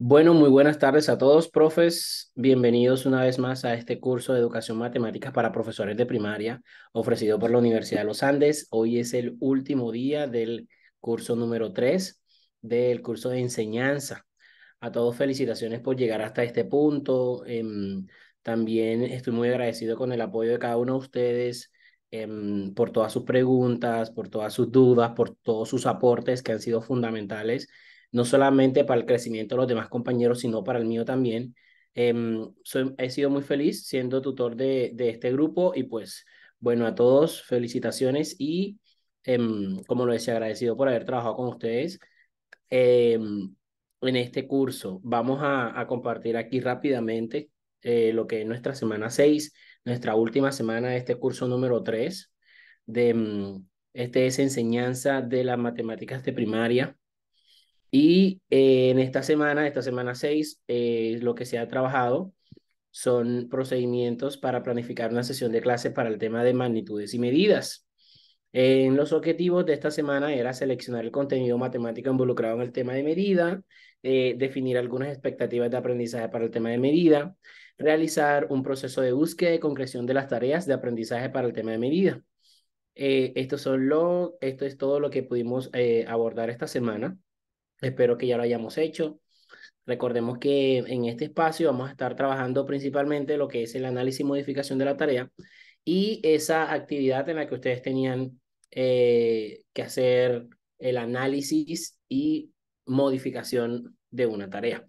Bueno, muy buenas tardes a todos, profes. Bienvenidos una vez más a este curso de educación matemática para profesores de primaria ofrecido por la Universidad de los Andes. Hoy es el último día del curso número 3 del curso de enseñanza. A todos felicitaciones por llegar hasta este punto. Em, también estoy muy agradecido con el apoyo de cada uno de ustedes em, por todas sus preguntas, por todas sus dudas, por todos sus aportes que han sido fundamentales no solamente para el crecimiento de los demás compañeros, sino para el mío también. Em, he sido muy feliz siendo tutor de, este grupo y pues bueno, a todos felicitaciones y em, como les decía, agradecido por haber trabajado con ustedes em, en este curso. Vamos a, compartir aquí rápidamente eh, lo que es nuestra semana 6, nuestra última semana de este curso número 3 de... Este es enseñanza de las matemáticas de primaria y eh, en esta semana, esta semana 6, eh, lo que se ha trabajado son procedimientos para planificar una sesión de clase para el tema de magnitudes y medidas. En los objetivos de esta semana era seleccionar el contenido matemático involucrado en el tema de medida, eh, definir algunas expectativas de aprendizaje para el tema de medida, realizar un proceso de búsqueda y concreción de las tareas de aprendizaje para el tema de medida. esto es todo lo que pudimos abordar esta semana. Espero que ya lo hayamos hecho. Recordemos que en este espacio vamos a estar trabajando principalmente lo que es el análisis y modificación de la tarea y esa actividad en la que ustedes tenían eh, que hacer el análisis y modificación de una tarea.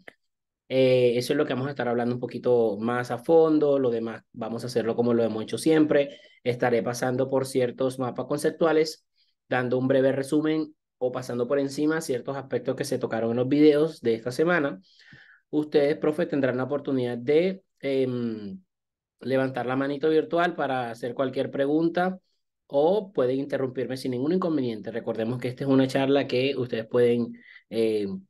Eh, eso es lo que vamos a estar hablando un poquito más a fondo, lo demás vamos a hacerlo como lo hemos hecho siempre. Estaré pasando por ciertos mapas conceptuales, dando un breve resumen o pasando por encima ciertos aspectos que se tocaron en los videos de esta semana, ustedes, profe, tendrán la oportunidad de em, levantar la manito virtual para hacer cualquier pregunta o pueden interrumpirme sin ningún inconveniente. Recordemos que esta es una charla que ustedes pueden em,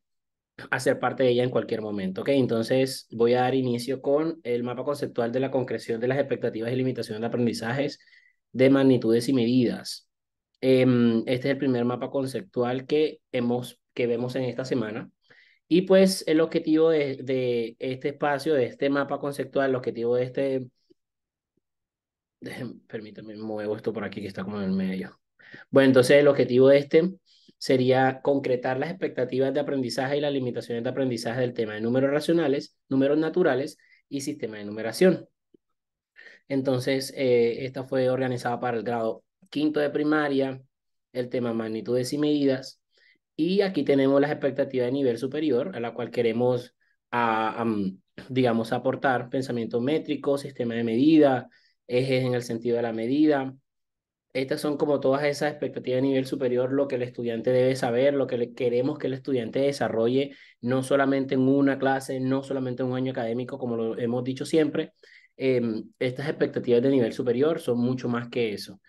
hacer parte de ella en cualquier momento. Okay, Entonces voy a dar inicio con el mapa conceptual de la concreción de las expectativas y limitaciones de aprendizajes de magnitudes y medidas. Em, este es el primer mapa conceptual que, hemos, que vemos en esta semana. Y pues el objetivo de, este espacio, de este mapa conceptual, el objetivo de este... dejen permítanme, muevo esto por aquí que está como en el medio. Bueno, entonces el objetivo de este sería concretar las expectativas de aprendizaje y las limitaciones de aprendizaje del tema de números racionales, números naturales y sistema de numeración. Entonces, eh, esta fue organizada para el grado quinto de primaria, el tema magnitudes y medidas. Y aquí tenemos las expectativas de nivel superior, a la cual queremos, mm, digamos, aportar pensamiento métrico, sistema de medida, ejes en el sentido de la medida. Estas son como todas esas expectativas de nivel superior, lo que el estudiante debe saber, lo que queremos que el estudiante desarrolle, no solamente en una clase, no solamente en un año académico, como lo hemos dicho siempre. Em, estas expectativas de nivel superior son mucho más que eso.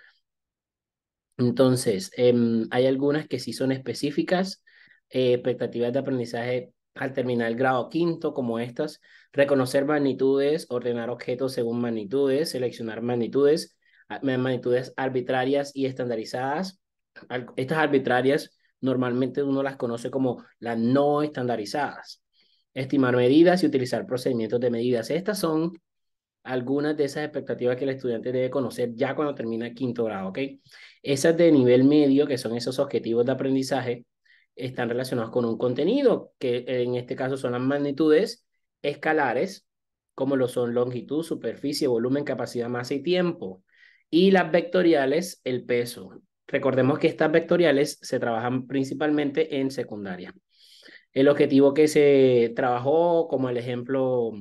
Entonces, em, hay algunas que sí son específicas, eh, expectativas de aprendizaje al terminar el grado quinto, como estas, reconocer magnitudes, ordenar objetos según magnitudes, seleccionar magnitudes, magnitudes arbitrarias y estandarizadas. estas arbitrarias normalmente uno las conoce como las no estandarizadas. Estimar medidas y utilizar procedimientos de medidas. Estas son algunas de esas expectativas que el estudiante debe conocer ya cuando termina el quinto grado, ¿ok? Esas de nivel medio, que son esos objetivos de aprendizaje, están relacionados con un contenido, que en este caso son las magnitudes escalares, como lo son longitud, superficie, volumen, capacidad, masa y tiempo. Y las vectoriales, el peso. Recordemos que estas vectoriales se trabajan principalmente en secundaria. El objetivo que se trabajó, como el ejemplo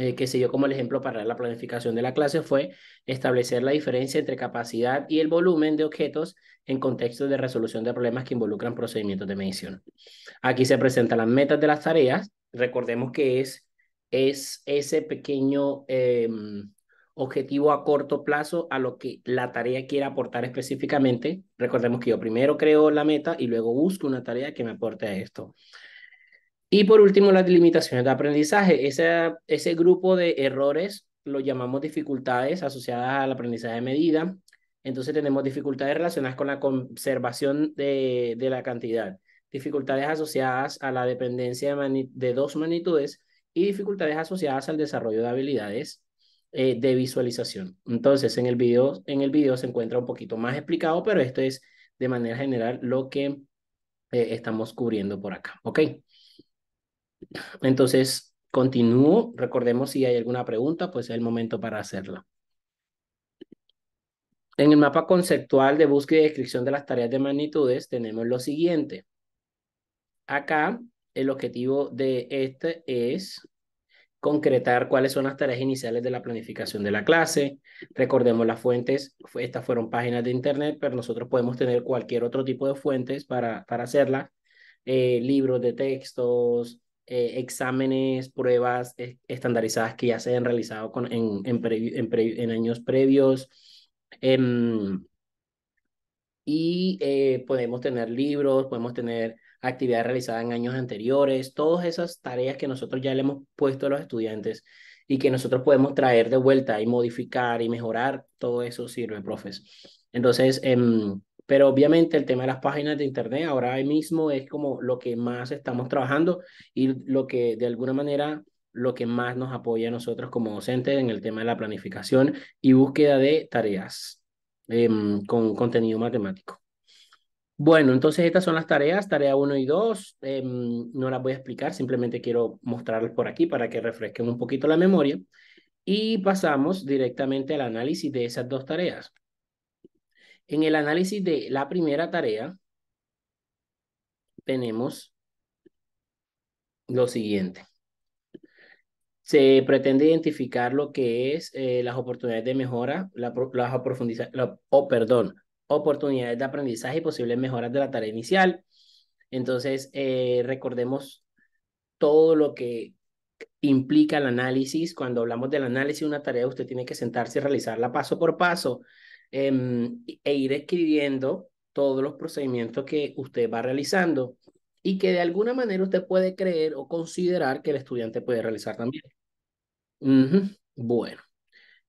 eh, que se dio como el ejemplo para la planificación de la clase fue establecer la diferencia entre capacidad y el volumen de objetos en contextos de resolución de problemas que involucran procedimientos de medición. Aquí se presentan las metas de las tareas. Recordemos que es, es ese pequeño em, objetivo a corto plazo a lo que la tarea quiere aportar específicamente. Recordemos que yo primero creo la meta y luego busco una tarea que me aporte a esto. Y por último, las limitaciones de aprendizaje. Ese, ese grupo de errores lo llamamos dificultades asociadas al aprendizaje de medida. Entonces tenemos dificultades relacionadas con la conservación de, la cantidad, dificultades asociadas a la dependencia de, dos magnitudes y dificultades asociadas al desarrollo de habilidades eh, de visualización. Entonces en el, video, en el video se encuentra un poquito más explicado, pero esto es de manera general lo que eh, estamos cubriendo por acá. ¿Ok? Entonces, continúo. Recordemos si hay alguna pregunta, pues es el momento para hacerla. En el mapa conceptual de búsqueda y descripción de las tareas de magnitudes tenemos lo siguiente. Acá el objetivo de este es concretar cuáles son las tareas iniciales de la planificación de la clase. Recordemos las fuentes, estas fueron páginas de internet, pero nosotros podemos tener cualquier otro tipo de fuentes para, para hacerla. Eh, libros de textos, eh, exámenes, pruebas estandarizadas que ya se han realizado con, en, años previos. Em, y eh, podemos tener libros, podemos tener actividades realizadas en años anteriores, todas esas tareas que nosotros ya le hemos puesto a los estudiantes y que nosotros podemos traer de vuelta y modificar y mejorar, todo eso sirve, profes. Entonces, em, pero obviamente el tema de las páginas de Internet ahora mismo es como lo que más estamos trabajando y lo que de alguna manera lo que más nos apoya a nosotros como docentes en el tema de la planificación y búsqueda de tareas em, con contenido matemático. Bueno, entonces estas son las tareas, tarea 1 y 2. Em, no las voy a explicar, simplemente quiero mostrarles por aquí para que refresquen un poquito la memoria. Y pasamos directamente al análisis de esas dos tareas. En el análisis de la primera tarea tenemos lo siguiente. Se pretende identificar lo que es eh, las oportunidades de mejora, las oh, perdón, oportunidades de aprendizaje y posibles mejoras de la tarea inicial. Entonces, eh, recordemos todo lo que implica el análisis. Cuando hablamos del análisis de una tarea, usted tiene que sentarse y realizarla paso por paso. Em, e ir escribiendo todos los procedimientos que usted va realizando y que de alguna manera usted puede creer o considerar que el estudiante puede realizar también. Bueno,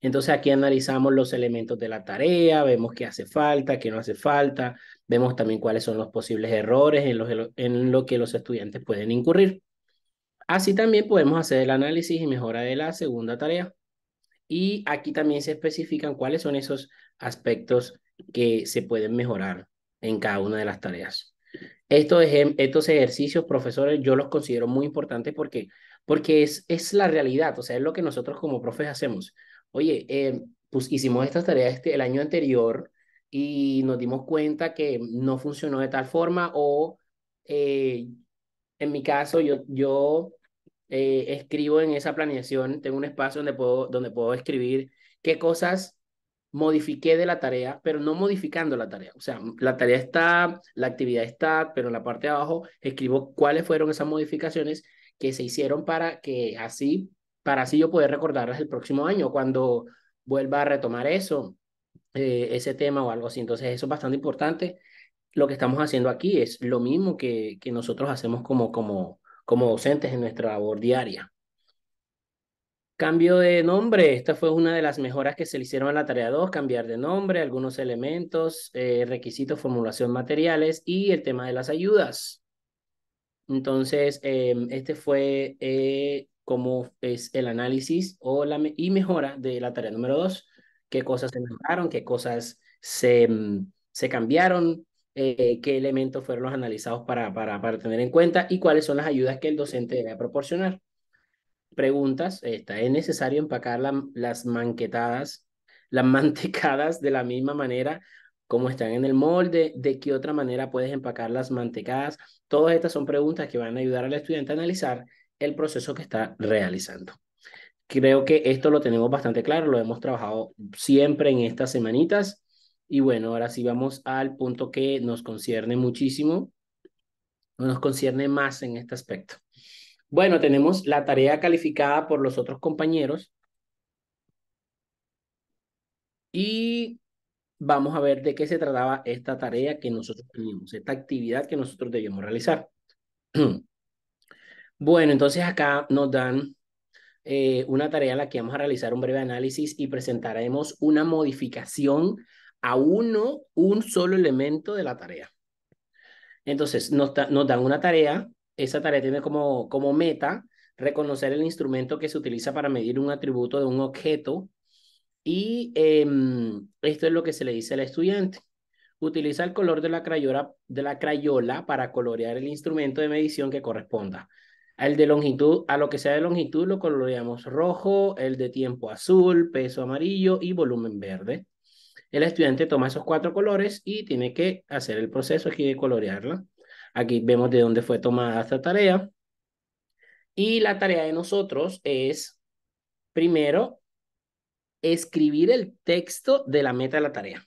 entonces aquí analizamos los elementos de la tarea, vemos qué hace falta, qué no hace falta, vemos también cuáles son los posibles errores en, los, en lo que los estudiantes pueden incurrir. Así también podemos hacer el análisis y mejora de la segunda tarea. Y aquí también se especifican cuáles son esos aspectos que se pueden mejorar en cada una de las tareas. Estos, estos ejercicios, profesores, yo los considero muy importantes porque, porque es, es la realidad, o sea, es lo que nosotros como profes hacemos. Oye, eh, pues hicimos estas tareas este, el año anterior y nos dimos cuenta que no funcionó de tal forma o eh, en mi caso yo, yo eh, escribo en esa planeación, tengo un espacio donde puedo, donde puedo escribir qué cosas modifiqué de la tarea, pero no modificando la tarea. O sea, la tarea está, la actividad está, pero en la parte de abajo escribo cuáles fueron esas modificaciones que se hicieron para que así, para así yo poder recordarlas el próximo año cuando vuelva a retomar eso, eh, ese tema o algo así. Entonces eso es bastante importante. Lo que estamos haciendo aquí es lo mismo que, que nosotros hacemos como, como, como docentes en nuestra labor diaria. Cambio de nombre, esta fue una de las mejoras que se le hicieron a la tarea 2, cambiar de nombre, algunos elementos, eh, requisitos, formulación, materiales y el tema de las ayudas. Entonces, em, este fue eh, como es el análisis o la y mejora de la tarea número 2, qué cosas se mejoraron, qué cosas se, mm, se cambiaron, eh, qué elementos fueron los analizados para, para, tener en cuenta y cuáles son las ayudas que el docente debe proporcionar. Preguntas, ¿es necesario empacar las manquetadas, las mantecadas de la misma manera como están en el molde? ¿De qué otra manera puedes empacar las mantecadas? Todas estas son preguntas que van a ayudar al estudiante a analizar el proceso que está realizando. Creo que esto lo tenemos bastante claro, lo hemos trabajado siempre en estas semanitas y bueno, ahora sí vamos al punto que nos concierne muchísimo, nos concierne más en este aspecto. Bueno, tenemos la tarea calificada por los otros compañeros. Y vamos a ver de qué se trataba esta tarea que nosotros teníamos, esta actividad que nosotros debíamos realizar. Bueno, entonces acá nos dan eh, una tarea en la que vamos a realizar un breve análisis y presentaremos una modificación a uno un solo elemento de la tarea. Entonces, nos, dan una tarea, esa tarea tiene como, como meta reconocer el instrumento que se utiliza para medir un atributo de un objeto y em, esto es lo que se le dice al estudiante. Utiliza el color de la, crayola, de la crayola para colorear el instrumento de medición que corresponda. El de longitud, a lo que sea de longitud lo coloreamos rojo, el de tiempo azul, peso amarillo y volumen verde el estudiante toma esos cuatro colores y tiene que hacer el proceso aquí de colorearla. Aquí vemos de dónde fue tomada esta tarea. Y la tarea de nosotros es, primero, escribir el texto de la meta de la tarea.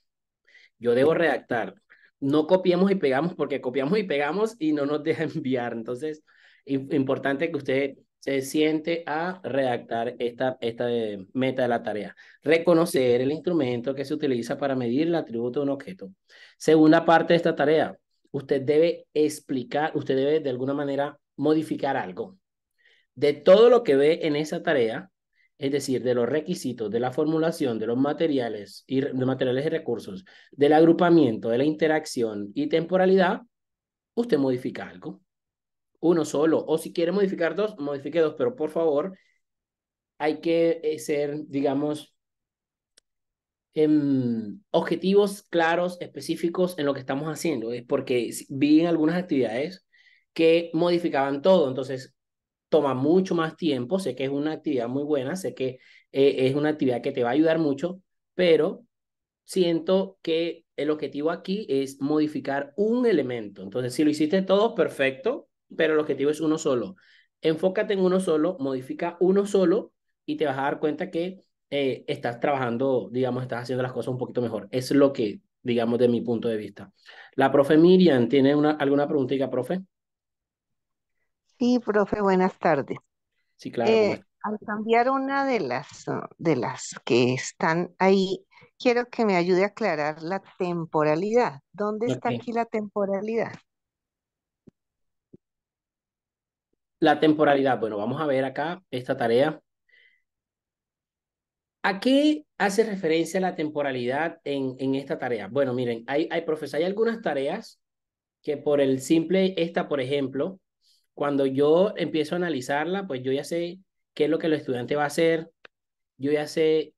Yo debo redactar. No copiemos y pegamos porque copiamos y pegamos y no nos deja enviar. Entonces, importante que usted se siente a redactar esta, esta eh, meta de la tarea. Reconocer el instrumento que se utiliza para medir el atributo de un objeto. Segunda parte de esta tarea, usted debe explicar, usted debe de alguna manera modificar algo. De todo lo que ve en esa tarea, es decir, de los requisitos, de la formulación, de los materiales y, de materiales y recursos, del agrupamiento, de la interacción y temporalidad, usted modifica algo uno solo, o si quiere modificar dos, modifique dos, pero por favor, hay que eh, ser, digamos, em, objetivos claros, específicos en lo que estamos haciendo, es eh, porque vi en algunas actividades que modificaban todo, entonces toma mucho más tiempo, sé que es una actividad muy buena, sé que eh, es una actividad que te va a ayudar mucho, pero siento que el objetivo aquí es modificar un elemento. Entonces, si lo hiciste todo, perfecto, pero el objetivo es uno solo. Enfócate en uno solo, modifica uno solo y te vas a dar cuenta que eh, estás trabajando, digamos, estás haciendo las cosas un poquito mejor. Es lo que, digamos, de mi punto de vista. La profe Miriam, ¿tiene una, alguna preguntita, profe? Sí, profe, buenas tardes. Sí, claro. Eh, al cambiar una de las, de las que están ahí, quiero que me ayude a aclarar la temporalidad. ¿Dónde está aquí la temporalidad? La temporalidad. Bueno, vamos a ver acá esta tarea. ¿A qué hace referencia la temporalidad en, en esta tarea? Bueno, miren, hay, hay, hay algunas tareas que por el simple, esta, por ejemplo, cuando yo empiezo a analizarla, pues yo ya sé qué es lo que el estudiante va a hacer, yo ya sé,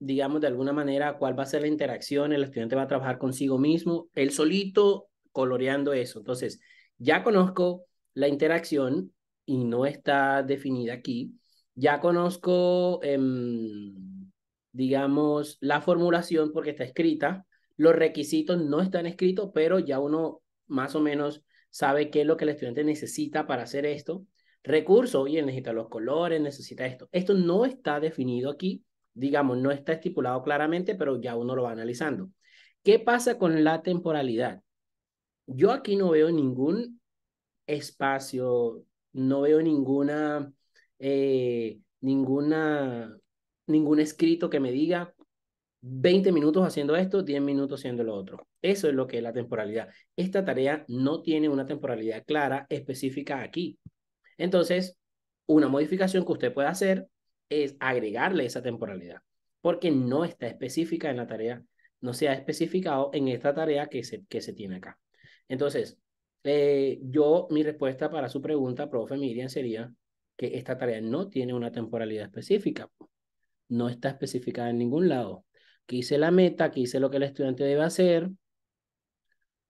digamos, de alguna manera cuál va a ser la interacción, el estudiante va a trabajar consigo mismo, él solito coloreando eso. Entonces, ya conozco la interacción, y no está definida aquí, ya conozco, em, digamos, la formulación porque está escrita, los requisitos no están escritos, pero ya uno más o menos sabe qué es lo que el estudiante necesita para hacer esto. Recursos, oye, necesita los colores, necesita esto. Esto no está definido aquí, digamos, no está estipulado claramente, pero ya uno lo va analizando. ¿Qué pasa con la temporalidad? Yo aquí no veo ningún espacio no veo ninguna, eh, ninguna, ningún escrito que me diga 20 minutos haciendo esto, 10 minutos haciendo lo otro. Eso es lo que es la temporalidad. Esta tarea no tiene una temporalidad clara, específica aquí. Entonces, una modificación que usted puede hacer es agregarle esa temporalidad, porque no está específica en la tarea, no se ha especificado en esta tarea que se, que se tiene acá. Entonces, eh, yo, mi respuesta para su pregunta, profe Miriam, sería que esta tarea no tiene una temporalidad específica. No está especificada en ningún lado. Quise la meta, quise lo que el estudiante debe hacer,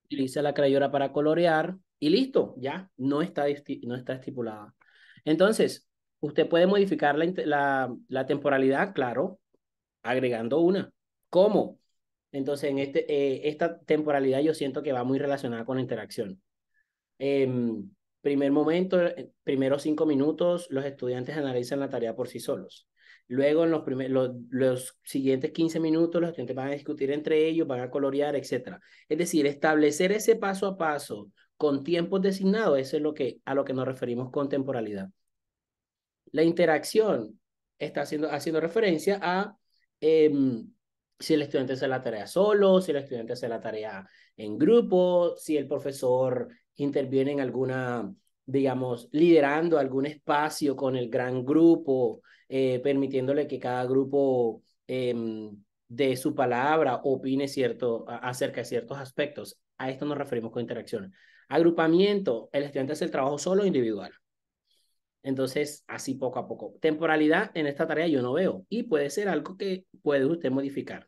utilice la crayola para colorear y listo, ya, no está, no está estipulada. Entonces, usted puede modificar la, la, temporalidad, claro, agregando una. ¿Cómo? Entonces, en este, eh, esta temporalidad yo siento que va muy relacionada con la interacción. Eh, primer momento, eh, primeros cinco minutos, los estudiantes analizan la tarea por sí solos. Luego, en los, primeros los, siguientes 15 minutos, los estudiantes van a discutir entre ellos, van a colorear, etc. Es decir, establecer ese paso a paso con tiempos designados, eso es lo que, a lo que nos referimos con temporalidad. La interacción está haciendo, haciendo referencia a em, si el estudiante hace la tarea solo, si el estudiante hace la tarea en grupo, si el profesor interviene en alguna, digamos, liderando algún espacio con el gran grupo, eh, permitiéndole que cada grupo em, de su palabra opine cierto, acerca de ciertos aspectos. A esto nos referimos con interacción. Agrupamiento, el estudiante hace el trabajo solo individual. Entonces, así poco a poco. Temporalidad en esta tarea yo no veo y puede ser algo que puede usted modificar.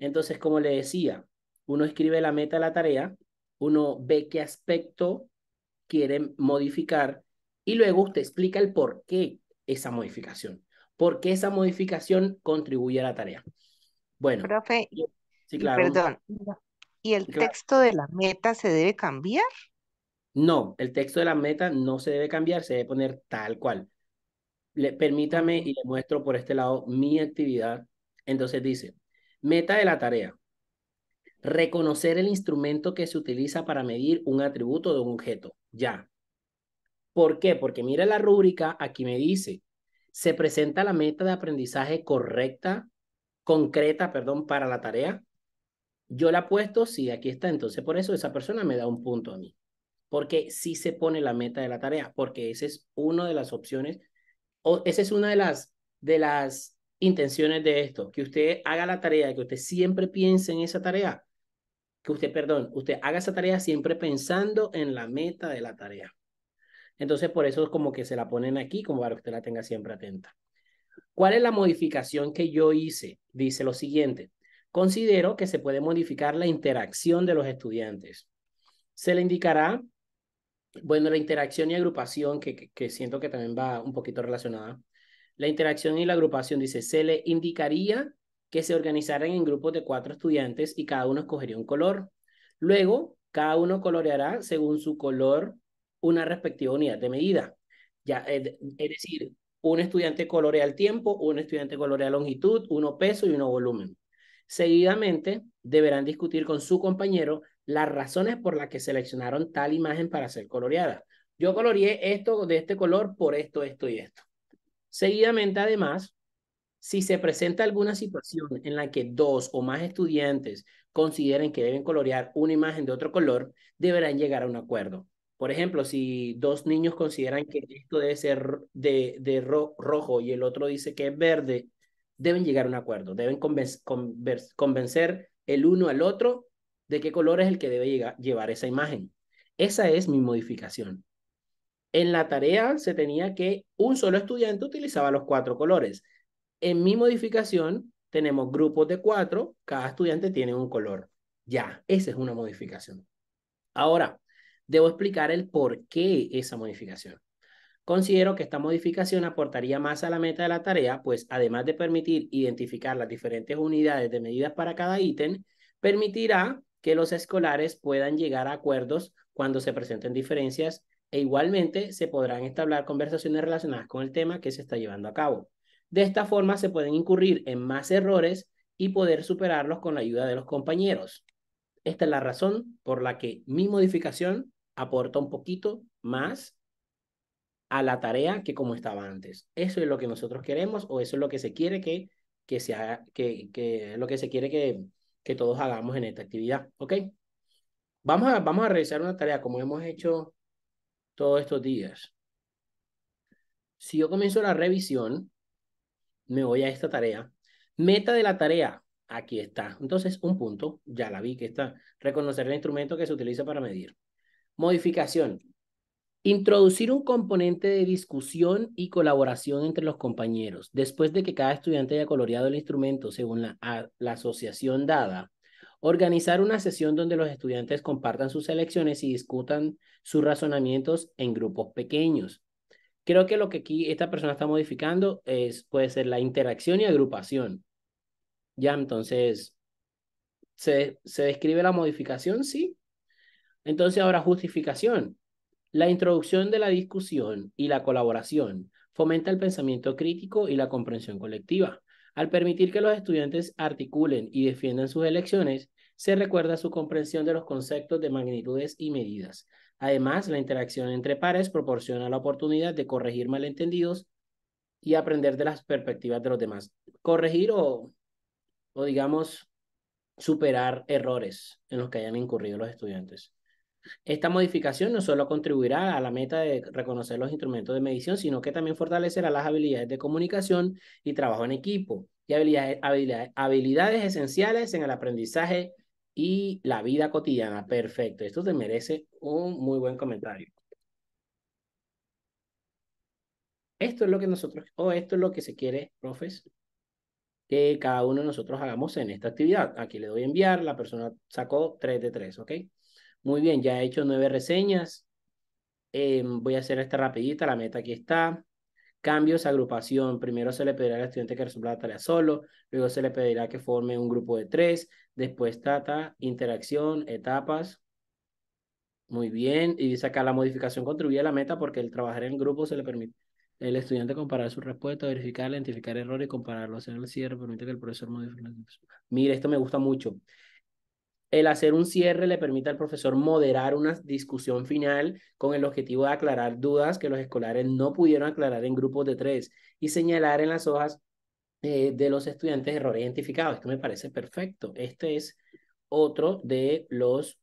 Entonces, como le decía, uno escribe la meta de la tarea uno ve qué aspecto quiere modificar y luego usted explica el por qué esa modificación, por qué esa modificación contribuye a la tarea. Bueno. Profe, Perdón. ¿Y el texto de la meta se debe cambiar? No, el texto de la meta no se debe cambiar, se debe poner tal cual. permítame y le muestro por este lado mi actividad. Entonces dice, meta de la tarea. Reconocer el instrumento que se utiliza para medir un atributo de un objeto. Ya. ¿Por qué? Porque mira la rúbrica, aquí me dice, se presenta la meta de aprendizaje correcta, concreta, perdón, para la tarea. Yo la puesto, sí, aquí está. Entonces, por eso esa persona me da un punto a mí. Porque sí se pone la meta de la tarea, porque esa es una de las opciones, o esa es una de las, de las intenciones de esto, que usted haga la tarea, que usted siempre piense en esa tarea, que usted, perdón, usted haga esa tarea siempre pensando en la meta de la tarea. Entonces, por eso es como que se la ponen aquí, como para que usted la tenga siempre atenta. ¿Cuál es la modificación que yo hice? Dice lo siguiente. Considero que se puede modificar la interacción de los estudiantes. Se le indicará, bueno, la interacción y agrupación, que, que siento que también va un poquito relacionada. La interacción y la agrupación, dice, se le indicaría que se organizaran en grupos de cuatro estudiantes y cada uno escogería un color. Luego, cada uno coloreará según su color una respectiva unidad de medida. Ya, eh, es, decir, un estudiante colorea el tiempo, un estudiante colorea longitud, uno peso y uno volumen. Seguidamente, deberán discutir con su compañero las razones por las que seleccionaron tal imagen para ser coloreada. Yo coloreé esto de este color por esto, esto y esto. Seguidamente, además, si se presenta alguna situación en la que dos o más estudiantes consideren que deben colorear una imagen de otro color, deberán llegar a un acuerdo. Por ejemplo, si dos niños consideran que esto debe ser de, rojo y el otro dice que es verde, deben llegar a un acuerdo, deben convencer el uno al otro de qué color es el que debe llevar esa imagen. Esa es mi modificación. En la tarea se tenía que un solo estudiante utilizaba los cuatro colores en mi modificación tenemos grupos de cuatro, cada estudiante tiene un color. Ya, esa es una modificación. Ahora, debo explicar el por qué esa modificación. Considero que esta modificación aportaría más a la meta de la tarea, pues además de permitir identificar las diferentes unidades de medidas para cada ítem, permitirá que los escolares puedan llegar a acuerdos cuando se presenten diferencias e igualmente se podrán establecer conversaciones relacionadas con el tema que se está llevando a cabo. De esta forma se pueden incurrir en más errores y poder superarlos con la ayuda de los compañeros. Esta es la razón por la que mi modificación aporta un poquito más a la tarea que como estaba antes. Eso es lo que nosotros queremos o eso es lo que se quiere que, que se haga, que, que lo que se quiere que, que todos hagamos en esta actividad, ¿ok? Vamos a, vamos a revisar una tarea como hemos hecho todos estos días. Si yo comienzo la revisión, me voy a esta tarea. Meta de la tarea, aquí está. Entonces, un punto, ya la vi que está. Reconocer el instrumento que se utiliza para medir. Modificación. Introducir un componente de discusión y colaboración entre los compañeros. Después de que cada estudiante haya coloreado el instrumento según la, asociación dada, organizar una sesión donde los estudiantes compartan sus elecciones y discutan sus razonamientos en grupos pequeños. Creo que lo que aquí esta persona está modificando es, puede ser la interacción y agrupación. Ya, entonces, ¿se, se describe la modificación? Sí. Entonces, ahora justificación. La introducción de la discusión y la colaboración fomenta el pensamiento crítico y la comprensión colectiva. Al permitir que los estudiantes articulen y defiendan sus elecciones, se recuerda su comprensión de los conceptos de magnitudes y medidas. Además, la interacción entre pares proporciona la oportunidad de corregir malentendidos y aprender de las perspectivas de los demás. Corregir o, o digamos, superar errores en los que hayan incurrido los estudiantes. Esta modificación no solo contribuirá a la meta de reconocer los instrumentos de medición, sino que también fortalecerá las habilidades de comunicación y trabajo en equipo y habilidades, habilidades esenciales en el aprendizaje y la vida cotidiana. Perfecto, esto te merece un muy buen comentario. Esto es lo que nosotros, o esto es lo que se quiere, profes, que cada uno de nosotros hagamos en esta actividad. Aquí le doy a enviar, la persona sacó 3 de 3, ¿ok? Muy bien, ya he hecho nueve reseñas. Em, voy a hacer esta rapidita, la meta aquí está cambios, agrupación. Primero se le pedirá al estudiante que resuelva la tarea solo, luego se le pedirá que forme un grupo de tres, después trata interacción, etapas. Muy bien, y dice acá la modificación contribuye a la meta porque el trabajar en grupo se le permite el estudiante comparar su respuesta, verificar, identificar errores y compararlos. En el cierre permite que el profesor modifique. Mire, esto me gusta mucho el hacer un cierre le permite al profesor moderar una discusión final con el objetivo de aclarar dudas que los escolares no pudieron aclarar en grupos de tres y señalar en las hojas eh, de los estudiantes errores identificados. Esto me parece perfecto. Este es otro de los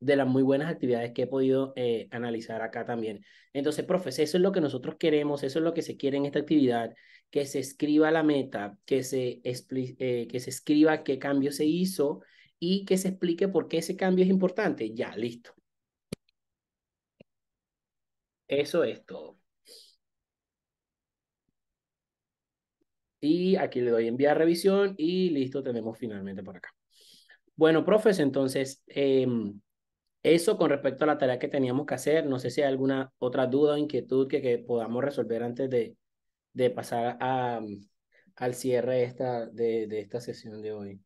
de las muy buenas actividades que he podido eh, analizar acá también. Entonces, profes, eso es lo que nosotros queremos, eso es lo que se quiere en esta actividad, que se escriba la meta, que se, eh, que se escriba qué cambio se hizo, y que se explique por qué ese cambio es importante. Ya, listo. Eso es todo. Y aquí le doy enviar revisión y listo, tenemos finalmente por acá. Bueno, profes, entonces, em, eso con respecto a la tarea que teníamos que hacer. No sé si hay alguna otra duda o inquietud que, podamos resolver antes de, de pasar a, al cierre esta, de esta sesión de hoy.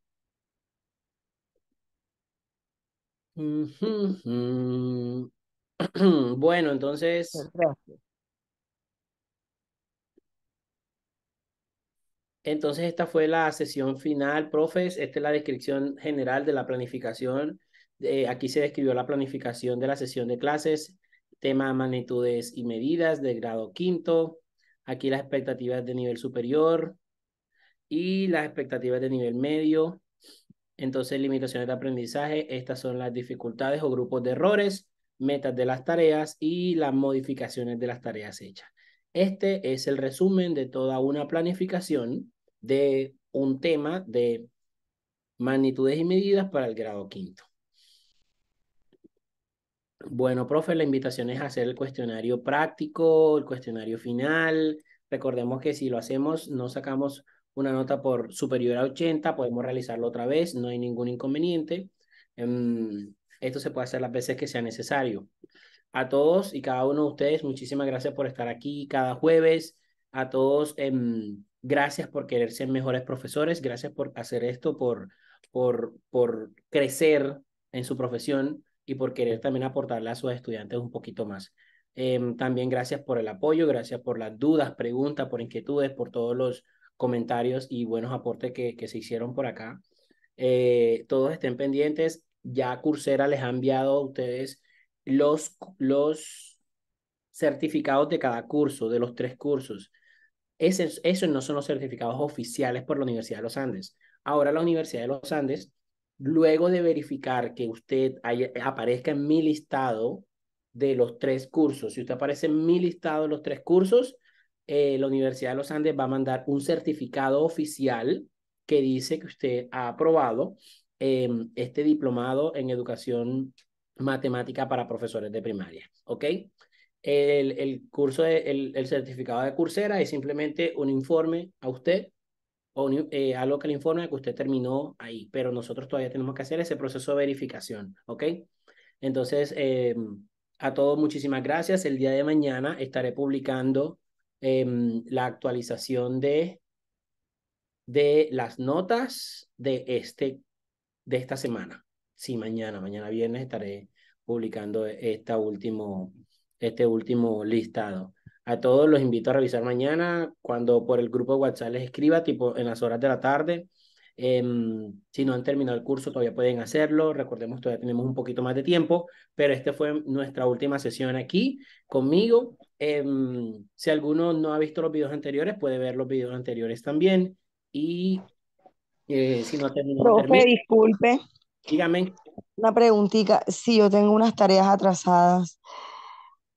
Bueno, entonces. Entonces, esta fue la sesión final, profes. Esta es la descripción general de la planificación. Eh, aquí se describió la planificación de la sesión de clases, tema magnitudes y medidas de grado quinto. Aquí las expectativas de nivel superior y las expectativas de nivel medio entonces, limitaciones de aprendizaje, estas son las dificultades o grupos de errores, metas de las tareas y las modificaciones de las tareas hechas. Este es el resumen de toda una planificación de un tema de magnitudes y medidas para el grado quinto. Bueno, profe, la invitación es hacer el cuestionario práctico, el cuestionario final. Recordemos que si lo hacemos, no sacamos una nota por superior a 80, podemos realizarlo otra vez, no hay ningún inconveniente. Em, esto se puede hacer las veces que sea necesario. A todos y cada uno de ustedes, muchísimas gracias por estar aquí cada jueves. A todos, em, gracias por querer ser mejores profesores, gracias por hacer esto, por, por, por crecer en su profesión y por querer también aportarle a sus estudiantes un poquito más. Em, también gracias por el apoyo, gracias por las dudas, preguntas, por inquietudes, por todos los, comentarios y buenos aportes que, se hicieron por acá. Eh, todos estén pendientes. Ya Coursera les ha enviado a ustedes los, los certificados de cada curso, de los tres cursos. Esos, no son los certificados oficiales por la Universidad de los Andes. Ahora la Universidad de los Andes, luego de verificar que usted haya, aparezca en mi listado de los tres cursos, si usted aparece en mi listado de los tres cursos, eh, la Universidad de los Andes va a mandar un certificado oficial que dice que usted ha aprobado em, este diplomado en educación matemática para profesores de primaria, ¿ok? El, curso, el, certificado de cursera es simplemente un informe a usted o eh, algo que le informe que usted terminó ahí, pero nosotros todavía tenemos que hacer ese proceso de verificación, ¿ok? Entonces, em, a todos muchísimas gracias. El día de mañana estaré publicando Em, la actualización de, de las notas de, este, de esta semana. Sí, mañana, mañana viernes estaré publicando esta último, este último listado. A todos los invito a revisar mañana cuando por el grupo de WhatsApp les escriba, tipo en las horas de la tarde. Em, si no han terminado el curso, todavía pueden hacerlo. Recordemos, todavía tenemos un poquito más de tiempo, pero esta fue nuestra última sesión aquí conmigo. Eh, si alguno no ha visto los videos anteriores, puede ver los videos anteriores también. Y eh, si no Profe, disculpe. Dígame. Una preguntita. Si yo tengo unas tareas atrasadas,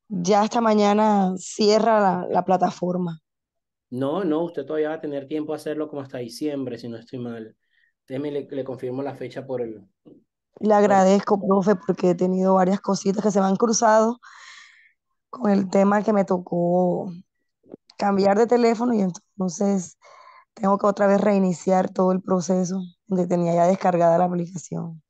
ya esta mañana cierra la, plataforma. No, no, usted todavía va a tener tiempo a hacerlo como hasta diciembre, si no estoy mal. Déjeme, le, le confirmo la fecha por el... Le agradezco, profe, porque he tenido varias cositas que se me han cruzado con el tema que me tocó cambiar de teléfono y entonces tengo que otra vez reiniciar todo el proceso donde tenía ya descargada la aplicación.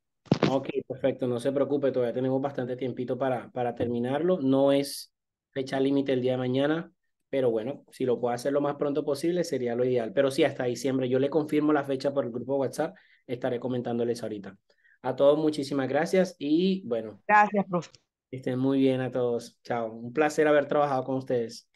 Ok, perfecto, no se preocupe, todavía tenemos bastante tiempito para, para terminarlo. No es fecha límite el día de mañana, pero bueno, si lo puedo hacer lo más pronto posible sería lo ideal. Pero sí, hasta diciembre, yo le confirmo la fecha por el grupo WhatsApp, estaré comentándoles ahorita. A todos muchísimas gracias y bueno. Gracias, profesor. Estén muy bien a todos. Chao. Un placer haber trabajado con ustedes.